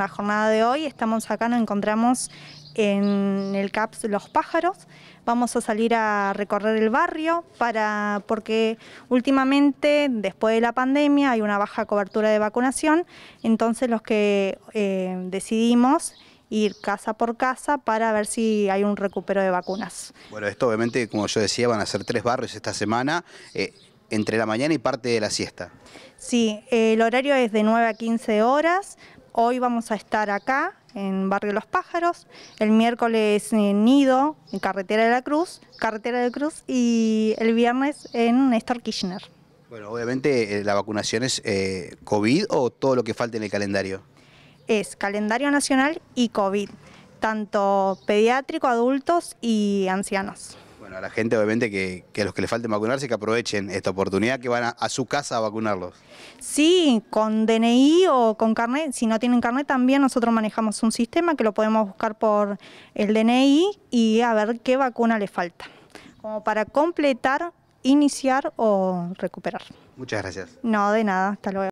la jornada de hoy. Estamos acá, nos encontramos en el CAPS Los Pájaros. Vamos a salir a recorrer el barrio para, porque últimamente, después de la pandemia, hay una baja cobertura de vacunación. Entonces los que eh, decidimos ir casa por casa para ver si hay un recupero de vacunas. Bueno, esto obviamente, como yo decía, van a ser tres barrios esta semana. Eh, entre la mañana y parte de la siesta. Sí, el horario es de 9 a 15 horas, Hoy vamos a estar acá en Barrio Los Pájaros, el miércoles en eh, Nido, en Carretera de la Cruz, Carretera de Cruz y el viernes en Néstor Kirchner. Bueno, obviamente eh, la vacunación es eh, COVID o todo lo que falta en el calendario. Es calendario nacional y COVID, tanto pediátrico, adultos y ancianos bueno, a la gente obviamente que, los que le falte vacunarse que aprovechen esta oportunidad, que van a, a, su casa a vacunarlos. Sí, con DNI o con carnet, si no tienen carnet también nosotros manejamos un sistema que lo podemos buscar por el DNI y a ver qué vacuna le falta, como para completar, iniciar o recuperar. Muchas gracias. No, de nada, hasta luego.